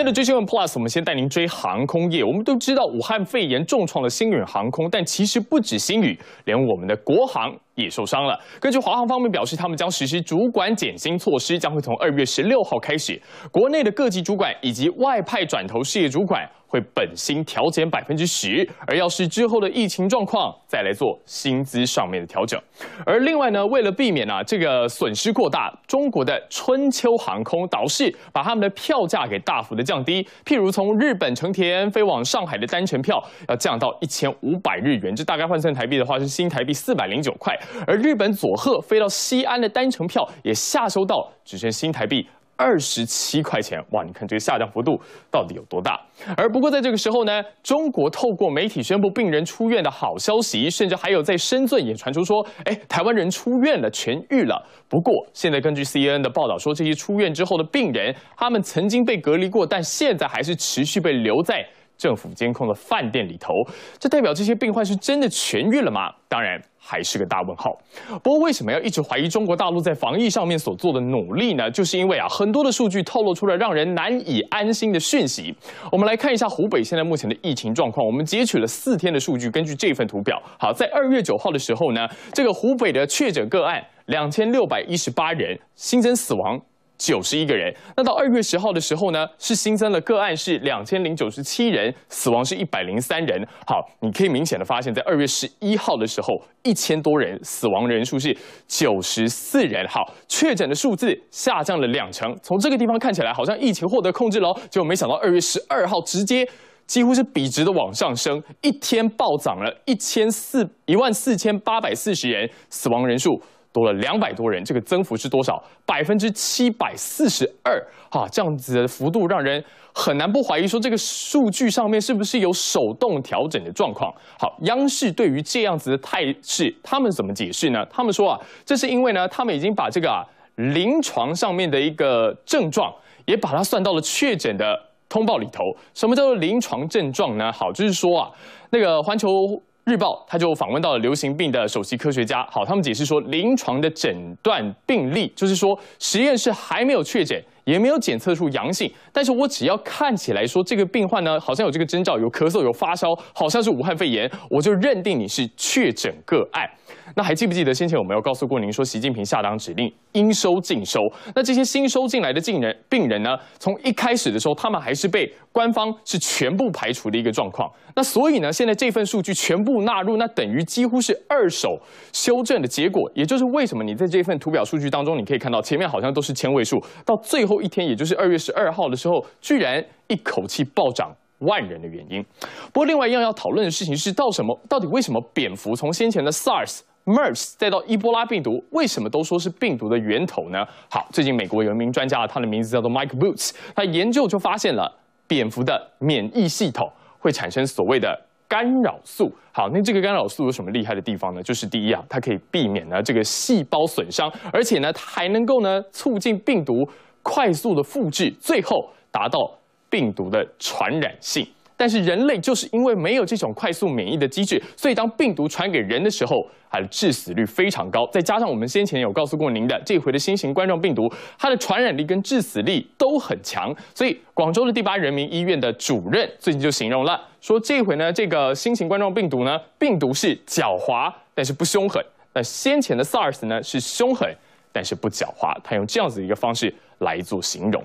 现在追新闻 Plus，我们先带您追航空业。我们都知道武汉肺炎重创了星宇航空，但其实不止星宇，连我们的国航也受伤了。根据华航方面表示，他们将实施主管减薪措施，将会从二月十六号开始，国内的各级主管以及外派转投事业主管。会本薪调减百分之十，而要是之后的疫情状况再来做薪资上面的调整。而另外呢，为了避免呢这个损失过大，中国的春秋航空倒是把他们的票价给大幅的降低，譬如从日本成田飞往上海的单程票要降到一千五百日元，这大概换算台币的话是新台币四百零九块。而日本佐贺飞到西安的单程票也下收到只剩新台币。二十七块钱哇！你看这个下降幅度到底有多大？而不过在这个时候呢，中国透过媒体宣布病人出院的好消息，甚至还有在深圳也传出说，哎，台湾人出院了，痊愈了。不过现在根据 C N N 的报道说，这些出院之后的病人，他们曾经被隔离过，但现在还是持续被留在。政府监控的饭店里头，这代表这些病患是真的痊愈了吗？当然还是个大问号。不过为什么要一直怀疑中国大陆在防疫上面所做的努力呢？就是因为啊，很多的数据透露出了让人难以安心的讯息。我们来看一下湖北现在目前的疫情状况。我们截取了四天的数据，根据这份图表，好，在二月九号的时候呢，这个湖北的确诊个案两千六百一十八人，新增死亡。九十一个人，那到二月十号的时候呢，是新增了个案是两千零九十七人，死亡是一百零三人。好，你可以明显的发现，在二月十一号的时候，一千多人，死亡人数是九十四人。好，确诊的数字下降了两成，从这个地方看起来好像疫情获得控制了哦，结果没想到二月十二号直接几乎是笔直的往上升，一天暴涨了一千四一万四千八百四十人，死亡人数。多了两百多人，这个增幅是多少？百分之七百四十二，哈，这样子的幅度让人很难不怀疑说这个数据上面是不是有手动调整的状况。好，央视对于这样子的态势，他们怎么解释呢？他们说啊，这是因为呢，他们已经把这个啊临床上面的一个症状也把它算到了确诊的通报里头。什么叫做临床症状呢？好，就是说啊，那个环球。日报他就访问到了流行病的首席科学家。好，他们解释说，临床的诊断病例就是说实验室还没有确诊，也没有检测出阳性，但是我只要看起来说这个病患呢，好像有这个征兆，有咳嗽，有发烧，好像是武汉肺炎，我就认定你是确诊个案。那还记不记得先前有没有告诉过您说，习近平下达指令应收尽收？那这些新收进来的病人，病人呢，从一开始的时候，他们还是被。官方是全部排除的一个状况，那所以呢，现在这份数据全部纳入，那等于几乎是二手修正的结果。也就是为什么你在这份图表数据当中，你可以看到前面好像都是千位数，到最后一天，也就是二月十二号的时候，居然一口气暴涨万人的原因。不过，另外一样要讨论的事情是，到什么？到底为什么蝙蝠从先前的 SARS、MERS 再到伊波拉病毒，为什么都说是病毒的源头呢？好，最近美国有一名专家，他的名字叫做 Mike Boots，他研究就发现了。蝙蝠的免疫系统会产生所谓的干扰素。好，那这个干扰素有什么厉害的地方呢？就是第一啊，它可以避免呢这个细胞损伤，而且呢，它还能够呢促进病毒快速的复制，最后达到病毒的传染性。但是人类就是因为没有这种快速免疫的机制，所以当病毒传给人的时候，它的致死率非常高。再加上我们先前有告诉过您的，这回的新型冠状病毒，它的传染力跟致死力都很强。所以广州的第八人民医院的主任最近就形容了，说这回呢，这个新型冠状病毒呢，病毒是狡猾，但是不凶狠；那先前的 SARS 呢是凶狠，但是不狡猾。他用这样子一个方式来做形容。